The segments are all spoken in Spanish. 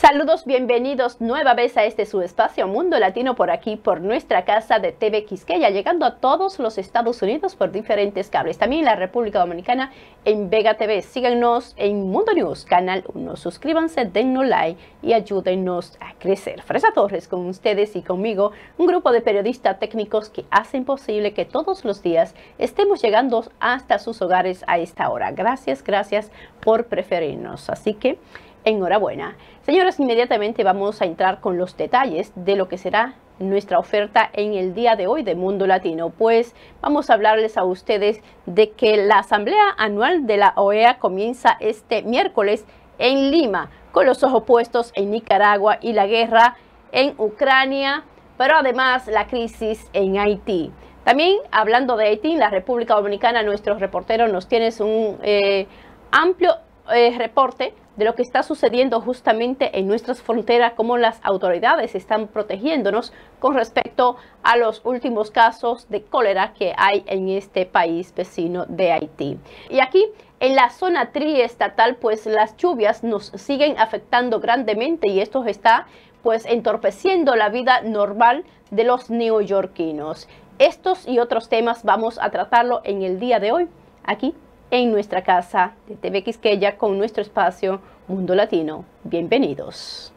Saludos, bienvenidos nueva vez a este subespacio Mundo Latino por aquí, por nuestra casa de TV Quisqueya, llegando a todos los Estados Unidos por diferentes cables, también en la República Dominicana en Vega TV. Síganos en Mundo News, Canal 1, suscríbanse, denos like y ayúdenos a crecer. Fresa Torres con ustedes y conmigo, un grupo de periodistas técnicos que hacen posible que todos los días estemos llegando hasta sus hogares a esta hora. Gracias, gracias por preferirnos. Así que... Enhorabuena. señoras. inmediatamente vamos a entrar con los detalles de lo que será nuestra oferta en el día de hoy de Mundo Latino, pues vamos a hablarles a ustedes de que la asamblea anual de la OEA comienza este miércoles en Lima, con los ojos puestos en Nicaragua y la guerra en Ucrania, pero además la crisis en Haití. También hablando de Haití, la República Dominicana, nuestros reporteros nos tienen un eh, amplio eh, reporte de lo que está sucediendo justamente en nuestras fronteras, cómo las autoridades están protegiéndonos con respecto a los últimos casos de cólera que hay en este país vecino de Haití. Y aquí en la zona triestatal, pues las lluvias nos siguen afectando grandemente y esto está pues entorpeciendo la vida normal de los neoyorquinos. Estos y otros temas vamos a tratarlo en el día de hoy aquí en nuestra casa de TV Quisqueya con nuestro espacio Mundo Latino. Bienvenidos.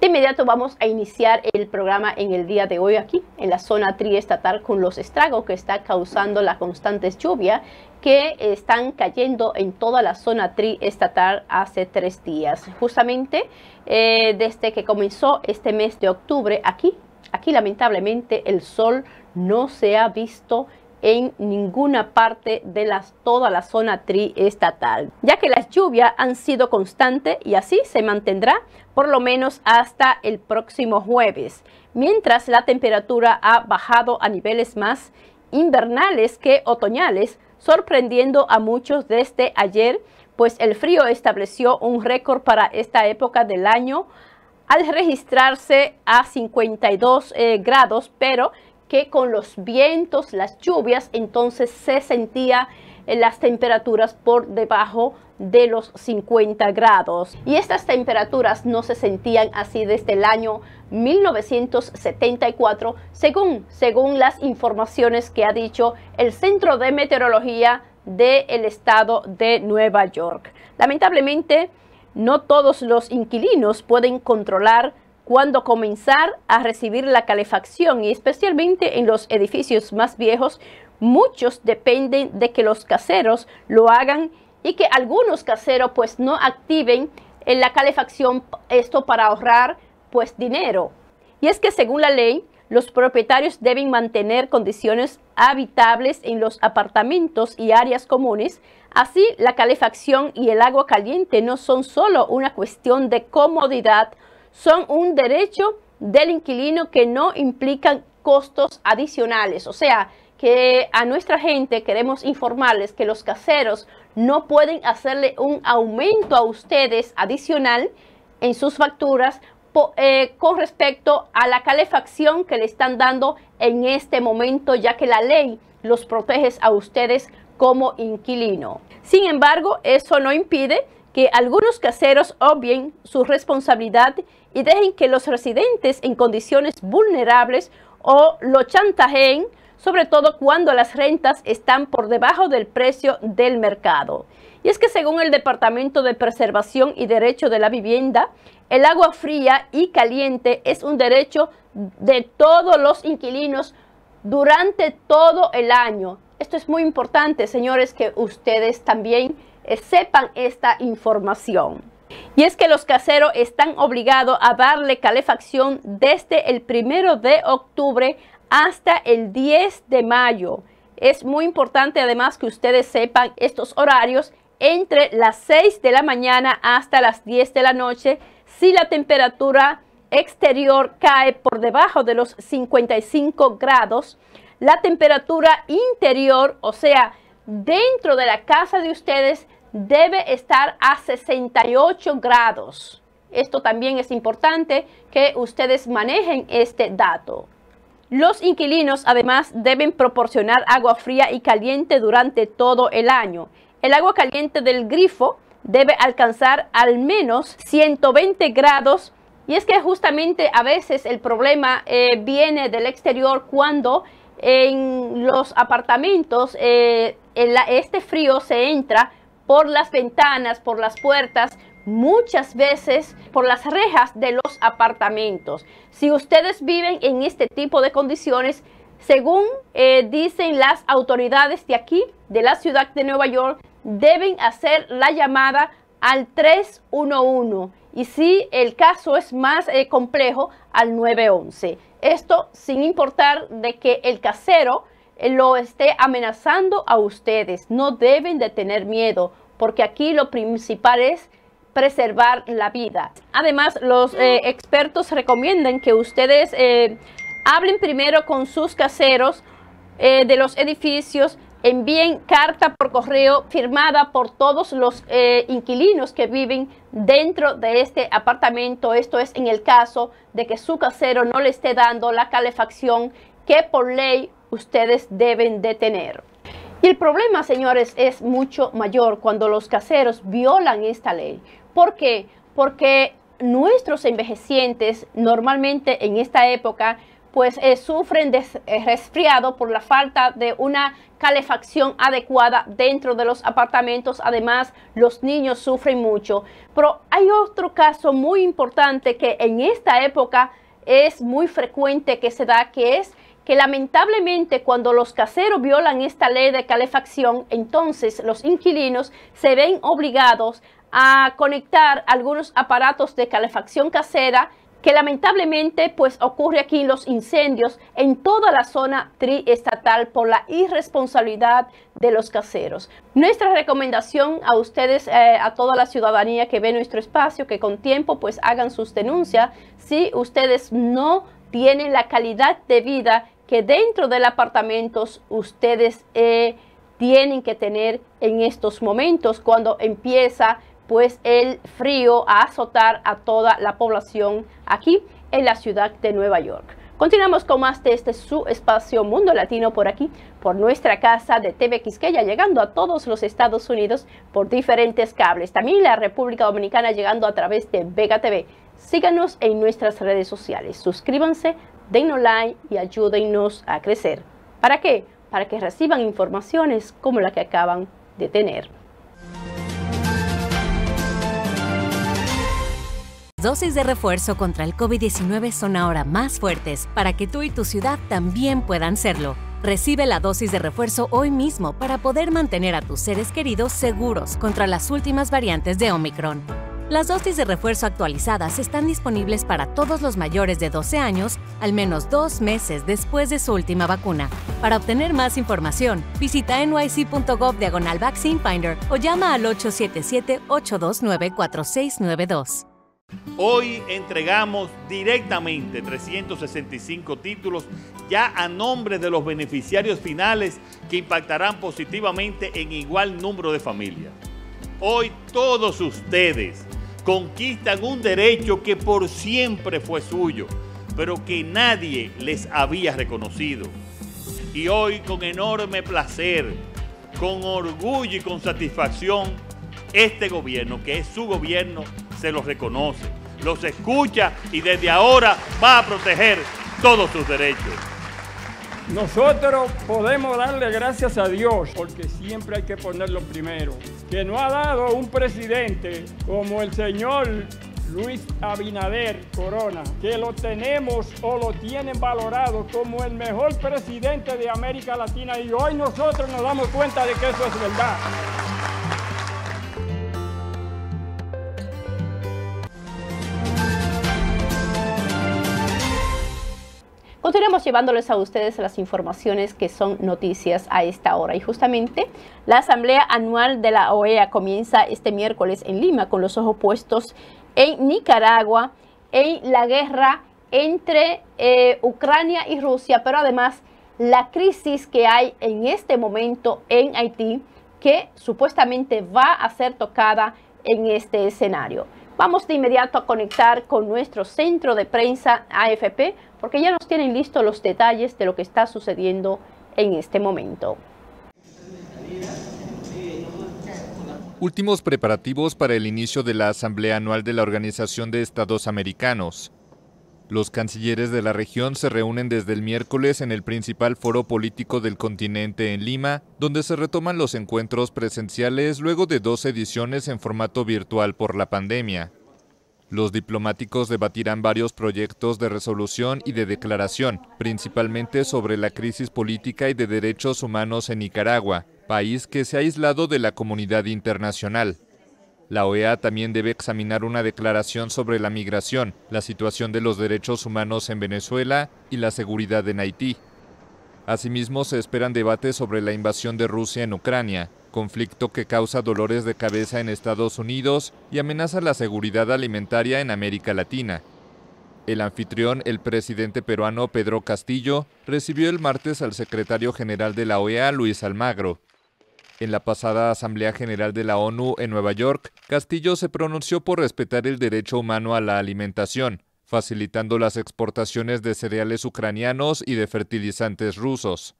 De inmediato vamos a iniciar el programa en el día de hoy aquí en la zona triestatal con los estragos que está causando la constante lluvia que están cayendo en toda la zona triestatal hace tres días. Justamente eh, desde que comenzó este mes de octubre aquí, aquí lamentablemente el sol no se ha visto en ninguna parte de las, toda la zona triestatal, ya que las lluvias han sido constantes y así se mantendrá por lo menos hasta el próximo jueves, mientras la temperatura ha bajado a niveles más invernales que otoñales, sorprendiendo a muchos desde ayer, pues el frío estableció un récord para esta época del año al registrarse a 52 eh, grados, pero que con los vientos, las lluvias, entonces se sentía eh, las temperaturas por debajo de los 50 grados. Y estas temperaturas no se sentían así desde el año 1974, según, según las informaciones que ha dicho el Centro de Meteorología del Estado de Nueva York. Lamentablemente, no todos los inquilinos pueden controlar cuando comenzar a recibir la calefacción y especialmente en los edificios más viejos, muchos dependen de que los caseros lo hagan y que algunos caseros pues no activen en eh, la calefacción esto para ahorrar pues dinero. Y es que según la ley, los propietarios deben mantener condiciones habitables en los apartamentos y áreas comunes. Así, la calefacción y el agua caliente no son solo una cuestión de comodidad son un derecho del inquilino que no implican costos adicionales. O sea, que a nuestra gente queremos informarles que los caseros no pueden hacerle un aumento a ustedes adicional en sus facturas eh, con respecto a la calefacción que le están dando en este momento, ya que la ley los protege a ustedes como inquilino. Sin embargo, eso no impide que algunos caseros obvien su responsabilidad y dejen que los residentes en condiciones vulnerables o lo chantajeen, sobre todo cuando las rentas están por debajo del precio del mercado. Y es que según el Departamento de Preservación y Derecho de la Vivienda, el agua fría y caliente es un derecho de todos los inquilinos durante todo el año. Esto es muy importante, señores, que ustedes también eh, sepan esta información. Y es que los caseros están obligados a darle calefacción desde el primero de octubre hasta el 10 de mayo. Es muy importante además que ustedes sepan estos horarios entre las 6 de la mañana hasta las 10 de la noche si la temperatura exterior cae por debajo de los 55 grados. La temperatura interior, o sea, dentro de la casa de ustedes, debe estar a 68 grados. Esto también es importante que ustedes manejen este dato. Los inquilinos además deben proporcionar agua fría y caliente durante todo el año. El agua caliente del grifo debe alcanzar al menos 120 grados y es que justamente a veces el problema eh, viene del exterior cuando en los apartamentos eh, este frío se entra por las ventanas, por las puertas, muchas veces por las rejas de los apartamentos. Si ustedes viven en este tipo de condiciones, según eh, dicen las autoridades de aquí, de la ciudad de Nueva York, deben hacer la llamada al 311 y si el caso es más eh, complejo, al 911. Esto sin importar de que el casero lo esté amenazando a ustedes. No deben de tener miedo, porque aquí lo principal es preservar la vida. Además, los eh, expertos recomiendan que ustedes eh, hablen primero con sus caseros eh, de los edificios, envíen carta por correo firmada por todos los inquilinos que viven dentro de este apartamento. Esto es en el caso de que su casero no le esté dando la calefacción que por ley ustedes deben de tener. Y el problema, señores, es mucho mayor cuando los caseros violan esta ley. ¿Por qué? Porque nuestros envejecientes normalmente en esta época pues eh, sufren de eh, resfriado por la falta de una calefacción adecuada dentro de los apartamentos. Además, los niños sufren mucho. Pero hay otro caso muy importante que en esta época es muy frecuente que se da, que es que lamentablemente cuando los caseros violan esta ley de calefacción, entonces los inquilinos se ven obligados a conectar algunos aparatos de calefacción casera que lamentablemente pues ocurre aquí los incendios en toda la zona triestatal por la irresponsabilidad de los caseros. Nuestra recomendación a ustedes, eh, a toda la ciudadanía que ve nuestro espacio, que con tiempo pues hagan sus denuncias si ustedes no tienen la calidad de vida que dentro del apartamento ustedes eh, tienen que tener en estos momentos cuando empieza pues el frío a azotar a toda la población aquí en la ciudad de Nueva York. Continuamos con más de este su espacio Mundo Latino por aquí, por nuestra casa de TV Quisqueya, llegando a todos los Estados Unidos por diferentes cables. También la República Dominicana llegando a través de Vega TV. Síganos en nuestras redes sociales. Suscríbanse denos like y ayúdenos a crecer. ¿Para qué? Para que reciban informaciones como la que acaban de tener. dosis de refuerzo contra el COVID-19 son ahora más fuertes para que tú y tu ciudad también puedan serlo. Recibe la dosis de refuerzo hoy mismo para poder mantener a tus seres queridos seguros contra las últimas variantes de Omicron. Las dosis de refuerzo actualizadas están disponibles para todos los mayores de 12 años al menos dos meses después de su última vacuna. Para obtener más información, visita nyc.gov diagonal o llama al 877-829-4692. Hoy entregamos directamente 365 títulos ya a nombre de los beneficiarios finales que impactarán positivamente en igual número de familias. Hoy todos ustedes conquistan un derecho que por siempre fue suyo, pero que nadie les había reconocido. Y hoy con enorme placer, con orgullo y con satisfacción, este gobierno, que es su gobierno, se los reconoce, los escucha y desde ahora va a proteger todos sus derechos. Nosotros podemos darle gracias a Dios porque siempre hay que ponerlo primero. Que no ha dado un presidente como el señor Luis Abinader Corona, que lo tenemos o lo tienen valorado como el mejor presidente de América Latina y hoy nosotros nos damos cuenta de que eso es verdad. Estaremos llevándoles a ustedes las informaciones que son noticias a esta hora. Y justamente la asamblea anual de la OEA comienza este miércoles en Lima con los ojos puestos en Nicaragua, en la guerra entre eh, Ucrania y Rusia, pero además la crisis que hay en este momento en Haití que supuestamente va a ser tocada en este escenario. Vamos de inmediato a conectar con nuestro centro de prensa AFP porque ya nos tienen listos los detalles de lo que está sucediendo en este momento. Últimos preparativos para el inicio de la Asamblea Anual de la Organización de Estados Americanos. Los cancilleres de la región se reúnen desde el miércoles en el principal foro político del continente en Lima, donde se retoman los encuentros presenciales luego de dos ediciones en formato virtual por la pandemia. Los diplomáticos debatirán varios proyectos de resolución y de declaración, principalmente sobre la crisis política y de derechos humanos en Nicaragua, país que se ha aislado de la comunidad internacional. La OEA también debe examinar una declaración sobre la migración, la situación de los derechos humanos en Venezuela y la seguridad en Haití. Asimismo, se esperan debates sobre la invasión de Rusia en Ucrania, conflicto que causa dolores de cabeza en Estados Unidos y amenaza la seguridad alimentaria en América Latina. El anfitrión, el presidente peruano Pedro Castillo, recibió el martes al secretario general de la OEA, Luis Almagro, en la pasada Asamblea General de la ONU en Nueva York, Castillo se pronunció por respetar el derecho humano a la alimentación, facilitando las exportaciones de cereales ucranianos y de fertilizantes rusos.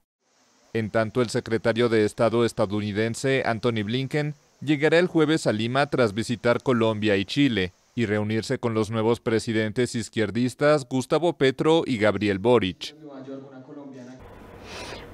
En tanto, el secretario de Estado estadounidense, Anthony Blinken, llegará el jueves a Lima tras visitar Colombia y Chile y reunirse con los nuevos presidentes izquierdistas Gustavo Petro y Gabriel Boric.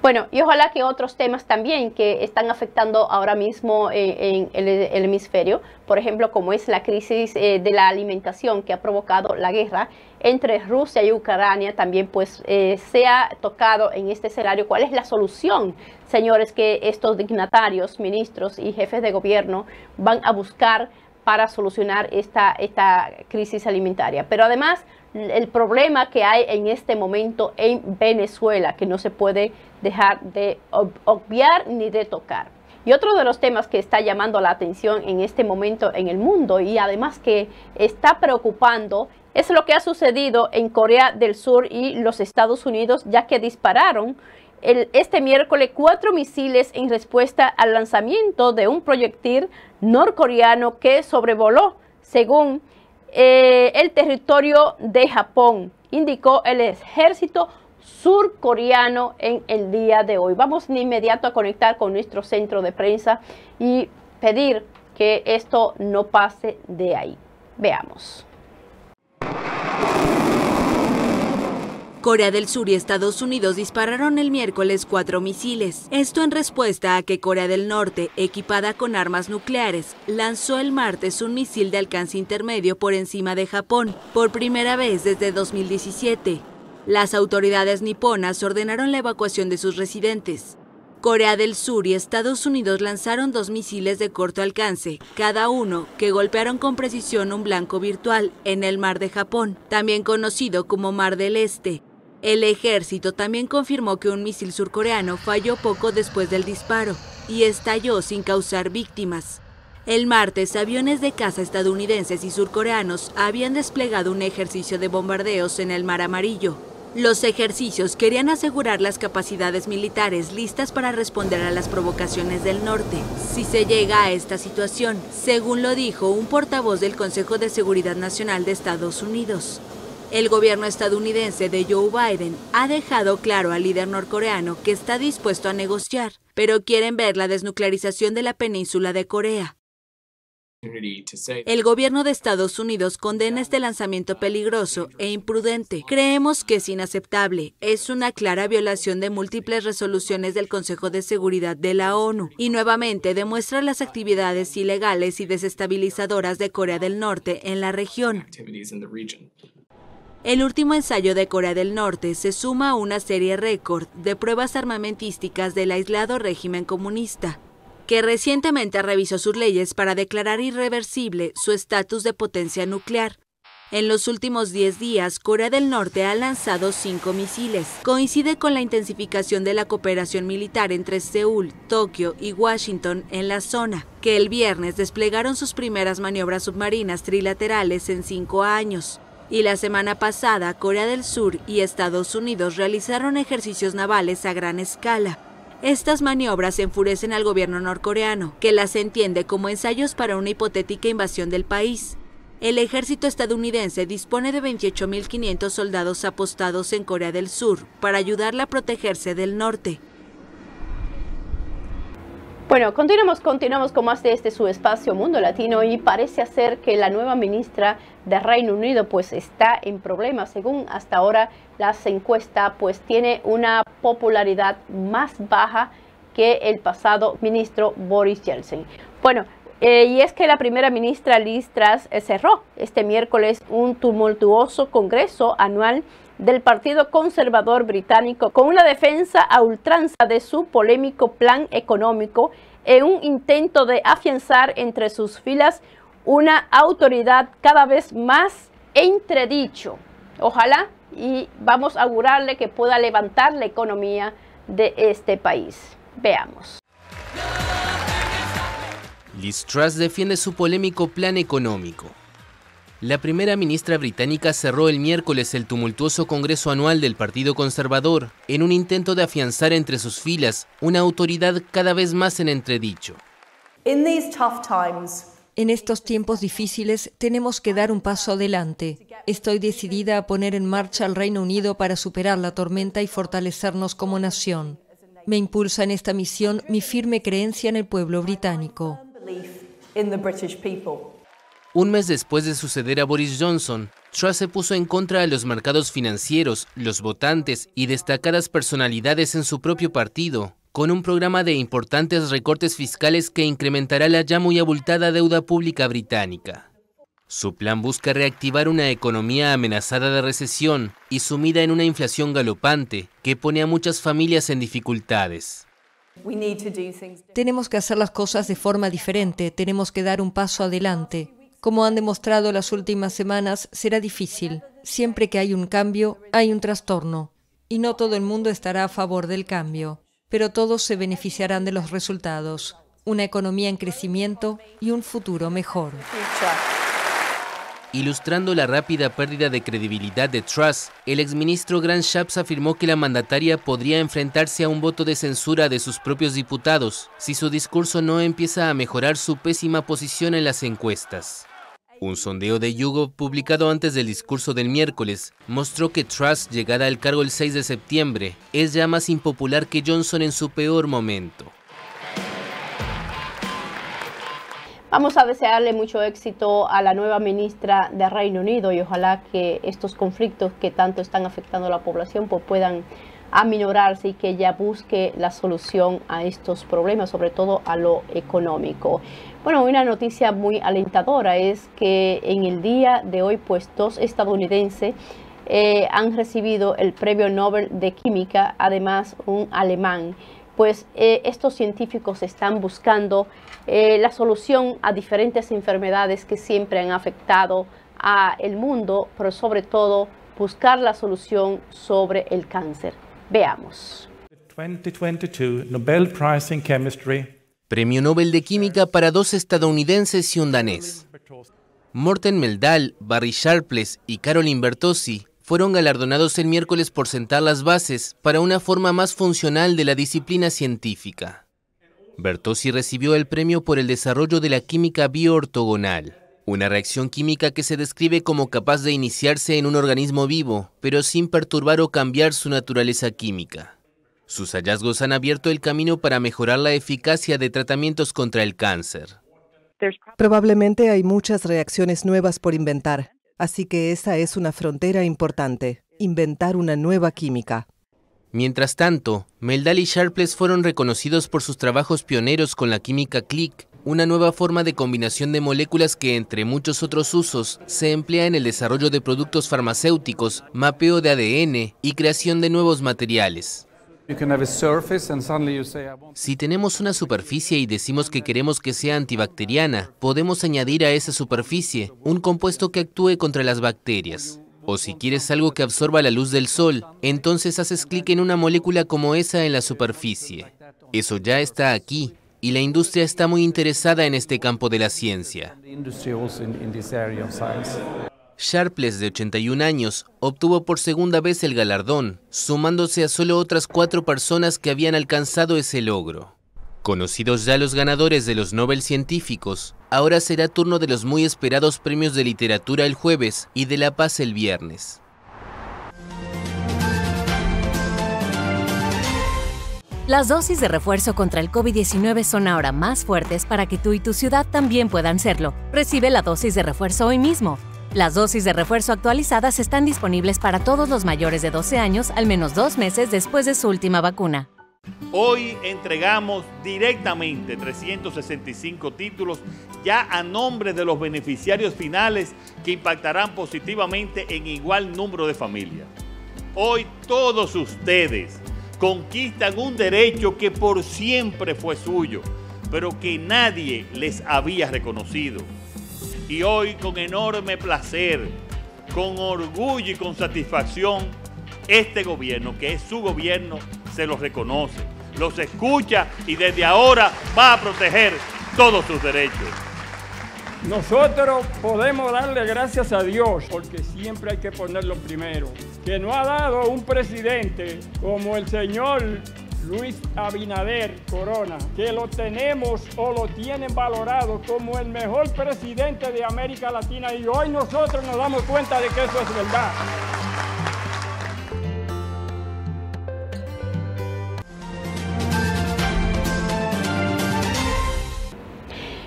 Bueno, y ojalá que otros temas también que están afectando ahora mismo eh, en, el, hemisferio, por ejemplo, como es la crisis eh, de la alimentación que ha provocado la guerra entre Rusia y Ucrania, también pues eh, se ha tocado en este escenario cuál es la solución, señores, que estos dignatarios, ministros y jefes de gobierno van a buscar para solucionar esta, esta crisis alimentaria. Pero además, el problema que hay en este momento en Venezuela, que no se puede dejar de obviar ni de tocar. Y otro de los temas que está llamando la atención en este momento en el mundo y además que está preocupando es lo que ha sucedido en Corea del Sur y los Estados Unidos, ya que dispararon el, este miércoles cuatro misiles en respuesta al lanzamiento de un proyectil norcoreano que sobrevoló, según eh, el territorio de Japón, indicó el ejército surcoreano en el día de hoy. Vamos de inmediato a conectar con nuestro centro de prensa y pedir que esto no pase de ahí. Veamos. Corea del Sur y Estados Unidos dispararon el miércoles cuatro misiles. Esto en respuesta a que Corea del Norte, equipada con armas nucleares, lanzó el martes un misil de alcance intermedio por encima de Japón, por primera vez desde 2017. Las autoridades niponas ordenaron la evacuación de sus residentes. Corea del Sur y Estados Unidos lanzaron dos misiles de corto alcance, cada uno, que golpearon con precisión un blanco virtual en el mar de Japón, también conocido como Mar del Este, el ejército también confirmó que un misil surcoreano falló poco después del disparo y estalló sin causar víctimas. El martes, aviones de caza estadounidenses y surcoreanos habían desplegado un ejercicio de bombardeos en el Mar Amarillo. Los ejercicios querían asegurar las capacidades militares listas para responder a las provocaciones del norte, si se llega a esta situación, según lo dijo un portavoz del Consejo de Seguridad Nacional de Estados Unidos. El gobierno estadounidense de Joe Biden ha dejado claro al líder norcoreano que está dispuesto a negociar, pero quieren ver la desnuclearización de la península de Corea. El gobierno de Estados Unidos condena este lanzamiento peligroso e imprudente. Creemos que es inaceptable. Es una clara violación de múltiples resoluciones del Consejo de Seguridad de la ONU y nuevamente demuestra las actividades ilegales y desestabilizadoras de Corea del Norte en la región. El último ensayo de Corea del Norte se suma a una serie récord de pruebas armamentísticas del aislado régimen comunista, que recientemente revisó sus leyes para declarar irreversible su estatus de potencia nuclear. En los últimos 10 días, Corea del Norte ha lanzado cinco misiles. Coincide con la intensificación de la cooperación militar entre Seúl, Tokio y Washington en la zona, que el viernes desplegaron sus primeras maniobras submarinas trilaterales en cinco años. Y la semana pasada, Corea del Sur y Estados Unidos realizaron ejercicios navales a gran escala. Estas maniobras enfurecen al gobierno norcoreano, que las entiende como ensayos para una hipotética invasión del país. El ejército estadounidense dispone de 28.500 soldados apostados en Corea del Sur para ayudarla a protegerse del norte. Bueno, continuamos, continuamos con más de este subespacio Mundo Latino y parece ser que la nueva ministra de Reino Unido pues está en problemas. Según hasta ahora las encuestas pues tiene una popularidad más baja que el pasado ministro Boris Johnson. Bueno, eh, y es que la primera ministra Liz Truss eh, cerró este miércoles un tumultuoso congreso anual del Partido Conservador Británico con una defensa a ultranza de su polémico plan económico en un intento de afianzar entre sus filas una autoridad cada vez más entredicho. Ojalá y vamos a augurarle que pueda levantar la economía de este país. Veamos. Liz Truss defiende su polémico plan económico. La primera ministra británica cerró el miércoles el tumultuoso Congreso Anual del Partido Conservador en un intento de afianzar entre sus filas una autoridad cada vez más en entredicho. En estos tiempos difíciles tenemos que dar un paso adelante. Estoy decidida a poner en marcha al Reino Unido para superar la tormenta y fortalecernos como nación. Me impulsa en esta misión mi firme creencia en el pueblo británico. Un mes después de suceder a Boris Johnson, Truss se puso en contra de los mercados financieros, los votantes y destacadas personalidades en su propio partido, con un programa de importantes recortes fiscales que incrementará la ya muy abultada deuda pública británica. Su plan busca reactivar una economía amenazada de recesión y sumida en una inflación galopante que pone a muchas familias en dificultades. Tenemos que hacer las cosas de forma diferente, tenemos que dar un paso adelante. Como han demostrado las últimas semanas, será difícil. Siempre que hay un cambio, hay un trastorno. Y no todo el mundo estará a favor del cambio, pero todos se beneficiarán de los resultados. Una economía en crecimiento y un futuro mejor. Ilustrando la rápida pérdida de credibilidad de Truss, el exministro Grant Shapps afirmó que la mandataria podría enfrentarse a un voto de censura de sus propios diputados si su discurso no empieza a mejorar su pésima posición en las encuestas. Un sondeo de Yugo, publicado antes del discurso del miércoles mostró que Truss llegada al cargo el 6 de septiembre. Es ya más impopular que Johnson en su peor momento. Vamos a desearle mucho éxito a la nueva ministra de Reino Unido y ojalá que estos conflictos que tanto están afectando a la población pues, puedan aminorarse y que ya busque la solución a estos problemas, sobre todo a lo económico. Bueno, una noticia muy alentadora es que en el día de hoy, pues dos estadounidenses eh, han recibido el premio Nobel de Química, además un alemán pues eh, estos científicos están buscando eh, la solución a diferentes enfermedades que siempre han afectado al mundo, pero sobre todo buscar la solución sobre el cáncer. Veamos. Premio Nobel de Química para dos estadounidenses y un danés. Morten Meldal, Barry Sharpless y Caroline Bertossi fueron galardonados el miércoles por sentar las bases para una forma más funcional de la disciplina científica. Bertossi recibió el premio por el desarrollo de la química bioortogonal. Una reacción química que se describe como capaz de iniciarse en un organismo vivo, pero sin perturbar o cambiar su naturaleza química. Sus hallazgos han abierto el camino para mejorar la eficacia de tratamientos contra el cáncer. Probablemente hay muchas reacciones nuevas por inventar, así que esa es una frontera importante, inventar una nueva química. Mientras tanto, Meldal y Sharpless fueron reconocidos por sus trabajos pioneros con la química click una nueva forma de combinación de moléculas que, entre muchos otros usos, se emplea en el desarrollo de productos farmacéuticos, mapeo de ADN y creación de nuevos materiales. Si tenemos una superficie y decimos que queremos que sea antibacteriana, podemos añadir a esa superficie un compuesto que actúe contra las bacterias. O si quieres algo que absorba la luz del sol, entonces haces clic en una molécula como esa en la superficie. Eso ya está aquí y la industria está muy interesada en este campo de la ciencia. Sharpless, de 81 años, obtuvo por segunda vez el galardón, sumándose a solo otras cuatro personas que habían alcanzado ese logro. Conocidos ya los ganadores de los Nobel científicos, ahora será turno de los muy esperados premios de literatura el jueves y de la paz el viernes. Las dosis de refuerzo contra el COVID-19 son ahora más fuertes para que tú y tu ciudad también puedan serlo. Recibe la dosis de refuerzo hoy mismo. Las dosis de refuerzo actualizadas están disponibles para todos los mayores de 12 años al menos dos meses después de su última vacuna. Hoy entregamos directamente 365 títulos ya a nombre de los beneficiarios finales que impactarán positivamente en igual número de familias. Hoy todos ustedes conquistan un derecho que por siempre fue suyo, pero que nadie les había reconocido. Y hoy con enorme placer, con orgullo y con satisfacción, este gobierno, que es su gobierno, se los reconoce, los escucha y desde ahora va a proteger todos sus derechos. Nosotros podemos darle gracias a Dios porque siempre hay que ponerlo primero. Que no ha dado un presidente como el señor Luis Abinader Corona, que lo tenemos o lo tienen valorado como el mejor presidente de América Latina y hoy nosotros nos damos cuenta de que eso es verdad.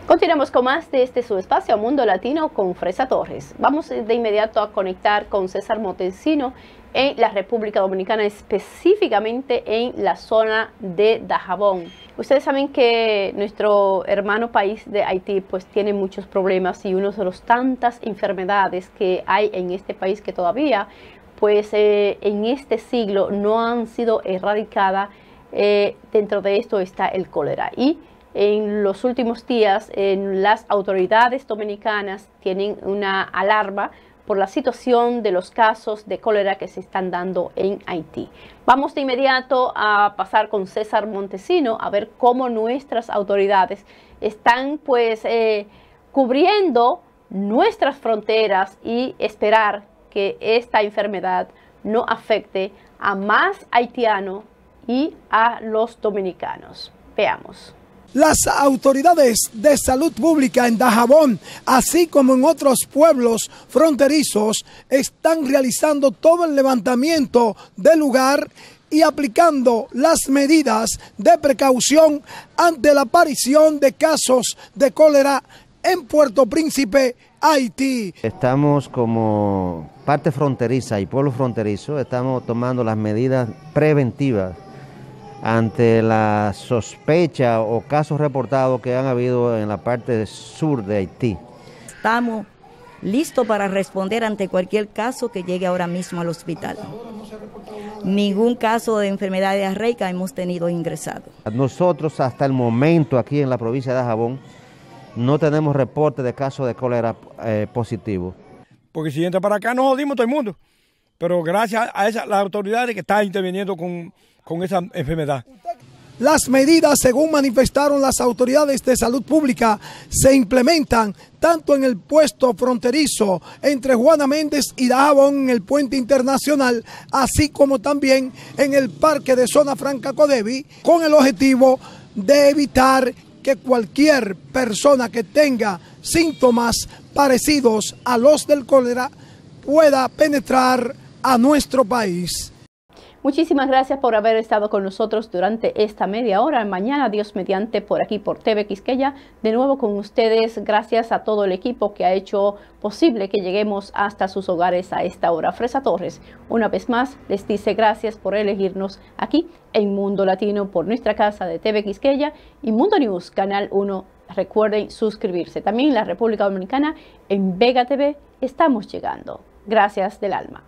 Continuamos con más de este subespacio Mundo Latino con Fresa Torres. Vamos eh, de inmediato a conectar con César Motensino en la República Dominicana, específicamente en la zona de Dajabón. Ustedes saben que nuestro hermano país de Haití pues tiene muchos problemas y uno de los tantas enfermedades que hay en este país que todavía pues eh, en este siglo no han sido erradicadas. Eh, dentro de esto está el cólera y en los últimos días en las autoridades dominicanas tienen una alarma por la situación de los casos de cólera que se están dando en Haití. Vamos de inmediato a pasar con César Montesino a ver cómo nuestras autoridades están pues eh, cubriendo nuestras fronteras y esperar que esta enfermedad no afecte a más haitianos y a los dominicanos. Veamos. Las autoridades de salud pública en Dajabón, así como en otros pueblos fronterizos, están realizando todo el levantamiento del lugar y aplicando las medidas de precaución ante la aparición de casos de cólera en Puerto Príncipe, Haití. Estamos como parte fronteriza y pueblo fronterizo, estamos tomando las medidas preventivas ante la sospecha o casos reportados que han habido en la parte sur de Haití. Estamos listos para responder ante cualquier caso que llegue ahora mismo al hospital. Ningún caso de enfermedad de arreica hemos tenido ingresado. Nosotros hasta el momento aquí en la provincia de Jabón no tenemos reporte de casos de cólera eh, positivo. Porque si entra para acá nos jodimos todo el mundo. Pero gracias a las autoridades que están interviniendo con con esa enfermedad. Las medidas, según manifestaron las autoridades de salud pública, se implementan tanto en el puesto fronterizo entre Juana Méndez y Dajabón en el puente internacional, así como también en el parque de Zona Franca Codevi, con el objetivo de evitar que cualquier persona que tenga síntomas parecidos a los del cólera pueda penetrar a nuestro país. Muchísimas gracias por haber estado con nosotros durante esta media hora. Mañana, Dios mediante, por aquí, por TV Quisqueya, de nuevo con ustedes. Gracias a todo el equipo que ha hecho posible que lleguemos hasta sus hogares a esta hora. Fresa Torres, una vez más, les dice gracias por elegirnos aquí en Mundo Latino, por nuestra casa de TV Quisqueya y Mundo News, Canal 1 Recuerden suscribirse. También en la República Dominicana, en Vega TV, estamos llegando. Gracias del alma.